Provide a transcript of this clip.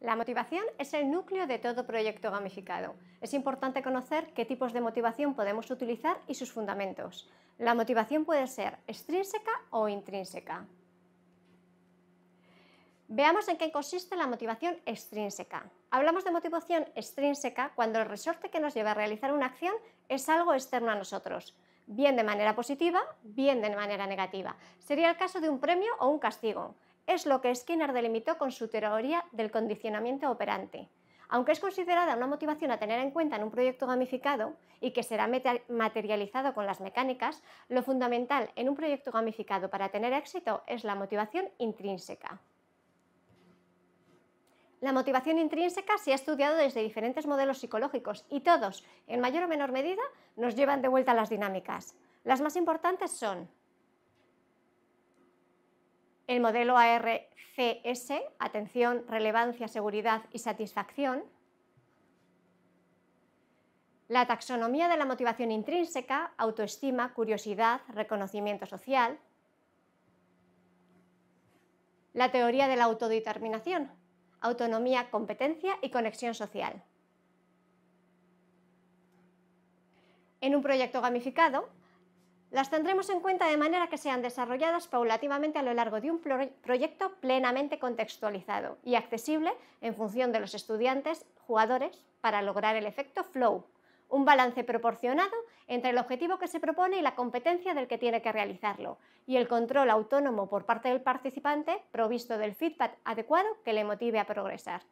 La motivación es el núcleo de todo proyecto gamificado. Es importante conocer qué tipos de motivación podemos utilizar y sus fundamentos. La motivación puede ser extrínseca o intrínseca. Veamos en qué consiste la motivación extrínseca. Hablamos de motivación extrínseca cuando el resorte que nos lleva a realizar una acción es algo externo a nosotros, bien de manera positiva, bien de manera negativa. Sería el caso de un premio o un castigo es lo que Skinner delimitó con su teoría del condicionamiento operante. Aunque es considerada una motivación a tener en cuenta en un proyecto gamificado y que será materializado con las mecánicas, lo fundamental en un proyecto gamificado para tener éxito es la motivación intrínseca. La motivación intrínseca se ha estudiado desde diferentes modelos psicológicos y todos, en mayor o menor medida, nos llevan de vuelta a las dinámicas. Las más importantes son el modelo ARCS, atención, relevancia, seguridad y satisfacción, la taxonomía de la motivación intrínseca, autoestima, curiosidad, reconocimiento social, la teoría de la autodeterminación, autonomía, competencia y conexión social. En un proyecto gamificado, las tendremos en cuenta de manera que sean desarrolladas paulativamente a lo largo de un proyecto plenamente contextualizado y accesible en función de los estudiantes, jugadores, para lograr el efecto flow, un balance proporcionado entre el objetivo que se propone y la competencia del que tiene que realizarlo, y el control autónomo por parte del participante provisto del feedback adecuado que le motive a progresar.